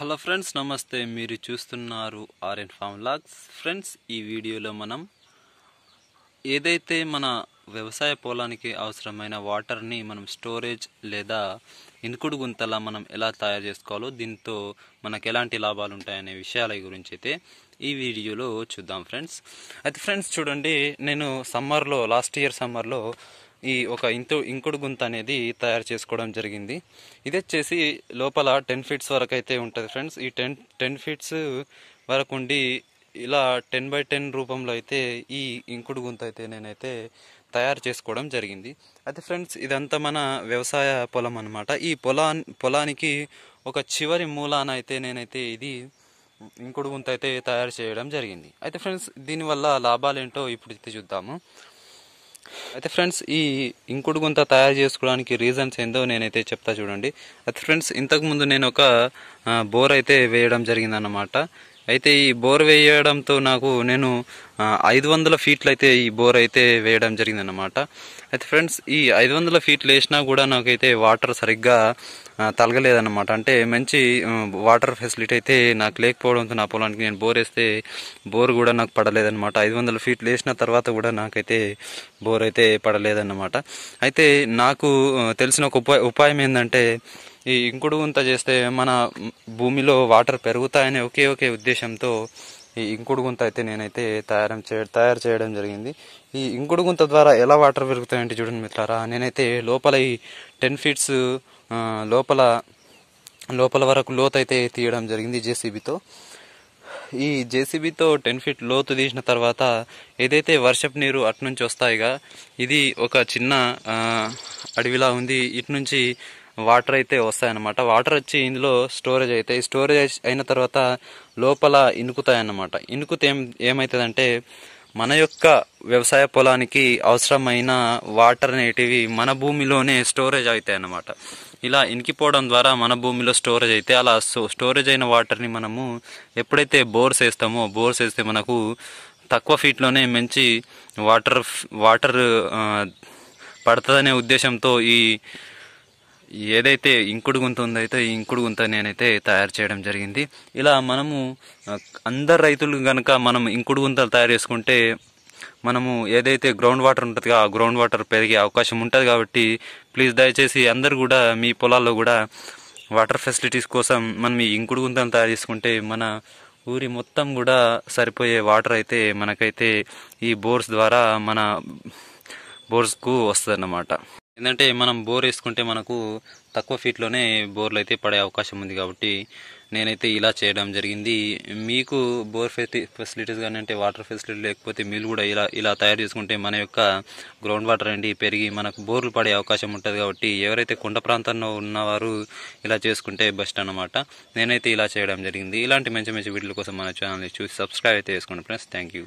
hello friends నమస్తే మీరు చూస్తున్నారు ఆర్ఎన్ ఫామ్ లాగ్స్ ఫ్రెండ్స్ ఈ వీడియోలో మనం ఏదైతే మన వ్యవసాయ పొలానికి అవసరమైన వాటర్ని మనం స్టోరేజ్ లేదా ఇనుకుడు గుంతలా మనం ఎలా తయారు చేసుకోవాలో దీంతో మనకు ఎలాంటి లాభాలు ఉంటాయనే విషయాల గురించి అయితే ఈ వీడియోలో చూద్దాం ఫ్రెండ్స్ అయితే ఫ్రెండ్స్ చూడండి నేను సమ్మర్లో లాస్ట్ ఇయర్ సమ్మర్లో ఈ ఒక ఇంతు ఇంకుడు గుంత అనేది తయారు చేసుకోవడం జరిగింది ఇది వచ్చేసి లోపల టెన్ ఫీట్స్ వరకు అయితే ఉంటుంది ఫ్రెండ్స్ ఈ టెన్ టెన్ ఫీట్స్ వరకు ఉండి ఇలా టెన్ బై టెన్ రూపంలో అయితే ఈ ఇంకుడు గుంత అయితే నేనైతే తయారు చేసుకోవడం జరిగింది అయితే ఫ్రెండ్స్ ఇదంతా మన వ్యవసాయ పొలం అనమాట ఈ పొలా పొలానికి ఒక చివరి మూలాన అయితే నేనైతే ఇది ఇంకుడు గుంత అయితే తయారు చేయడం జరిగింది అయితే ఫ్రెండ్స్ దీనివల్ల లాభాలు ఏంటో ఇప్పుడు చూద్దాము అయితే ఫ్రెండ్స్ ఈ ఇంకుడు గుంత తయారు చేసుకోవడానికి రీజన్స్ ఏందో నేనైతే చెప్తా చూడండి అయితే ఫ్రెండ్స్ ఇంతకుముందు నేను ఒక బోర్ అయితే వేయడం జరిగిందన్నమాట అయితే ఈ బోర్ వేయడంతో నాకు నేను ఐదు వందల ఫీట్లు అయితే ఈ బోర్ అయితే వేయడం జరిగింది అన్నమాట అయితే ఫ్రెండ్స్ ఈ ఐదు వందల ఫీట్లు వేసినా కూడా నాకైతే వాటర్ సరిగ్గా తలగలేదన్నమాట అంటే మంచి వాటర్ ఫెసిలిటీ అయితే నాకు లేకపోవడంతో నా పొలానికి నేను బోర్ వేస్తే బోర్ కూడా నాకు పడలేదన్నమాట ఐదు వందల ఫీట్లు వేసిన తర్వాత కూడా నాకైతే బోర్ అయితే పడలేదన్నమాట అయితే నాకు తెలిసిన ఒక ఉపాయ ఉపాయం ఏంటంటే ఈ ఇంకుడు గుంత చేస్తే మన భూమిలో వాటర్ పెరుగుతాయనే ఒకే ఒకే ఉద్దేశంతో ఈ ఇంకుడు గుంత అయితే నేనైతే తయారు చే తయారు చేయడం జరిగింది ఈ ఇంకుడు గుంత ద్వారా ఎలా వాటర్ పెరుగుతాయంటే చూడండి మిత్రారా నేనైతే లోపల ఈ టెన్ ఫీట్స్ లోపల లోపల వరకు లోతు అయితే తీయడం జరిగింది జేసీబీతో ఈ జేసీబీతో టెన్ ఫీట్ లోతు తీసిన తర్వాత ఏదైతే వర్షపు నీరు అటు నుంచి వస్తాయిగా ఇది ఒక చిన్న అడవిలా ఉంది ఇటు నుంచి వాటర్ అయితే వస్తాయన్నమాట వాటర్ వచ్చి ఇందులో స్టోరేజ్ అవుతాయి స్టోరేజ్ అయిన తర్వాత లోపల ఇనుకుతాయన్నమాట ఇనుకుతే ఏమవుతుందంటే మన యొక్క వ్యవసాయ పొలానికి అవసరమైన వాటర్ అనేటివి మన భూమిలోనే స్టోరేజ్ అవుతాయి అన్నమాట ఇలా ఇనికిపోవడం ద్వారా మన భూమిలో స్టోరేజ్ అయితే అలా స్టోరేజ్ అయిన వాటర్ని మనము ఎప్పుడైతే బోర్స్ వేస్తామో బోర్స్ వేస్తే మనకు తక్కువ ఫీట్లోనే మంచి వాటర్ వాటర్ పడుతుందనే ఉద్దేశంతో ఈ ఏదైతే ఇంకుడు గుంత ఉందైతే ఈ ఇంకుడు గుంత నేనైతే తయారు చేయడం జరిగింది ఇలా మనము అందరు రైతులు కనుక మనం ఇంకుడు గుంతలు తయారు చేసుకుంటే మనము ఏదైతే గ్రౌండ్ వాటర్ ఉంటుంది ఆ గ్రౌండ్ వాటర్ పెరిగే అవకాశం ఉంటుంది కాబట్టి ప్లీజ్ దయచేసి అందరు కూడా మీ పొలాల్లో కూడా వాటర్ ఫెసిలిటీస్ కోసం మనం ఈ ఇంకుడు గుంతలు తయారు చేసుకుంటే మన ఊరి మొత్తం కూడా సరిపోయే వాటర్ అయితే మనకైతే ఈ బోర్స్ ద్వారా మన బోర్స్కు వస్తుంది అన్నమాట ఏంటంటే మనం బోర్ వేసుకుంటే మనకు తక్కువ ఫీట్లోనే బోర్లు అయితే పడే అవకాశం ఉంది కాబట్టి నేనైతే ఇలా చేయడం జరిగింది మీకు బోర్ ఫెసిలిటీస్ కానీ అంటే వాటర్ ఫెసిలిటీ లేకపోతే మీరు కూడా ఇలా ఇలా తయారు చేసుకుంటే మన యొక్క గ్రౌండ్ వాటర్ అండి పెరిగి మనకు బోర్లు పడే అవకాశం ఉంటుంది కాబట్టి ఎవరైతే కొండ ప్రాంతంలో ఉన్నవారు ఇలా చేసుకుంటే బెస్ట్ అనమాట నేనైతే ఇలా చేయడం జరిగింది ఇలాంటి మంచి మంచి వీటిల కోసం మన ఛానల్ని చూసి సబ్స్క్రైబ్ అయితే చేసుకోండి ఫ్రెండ్స్ థ్యాంక్ యూ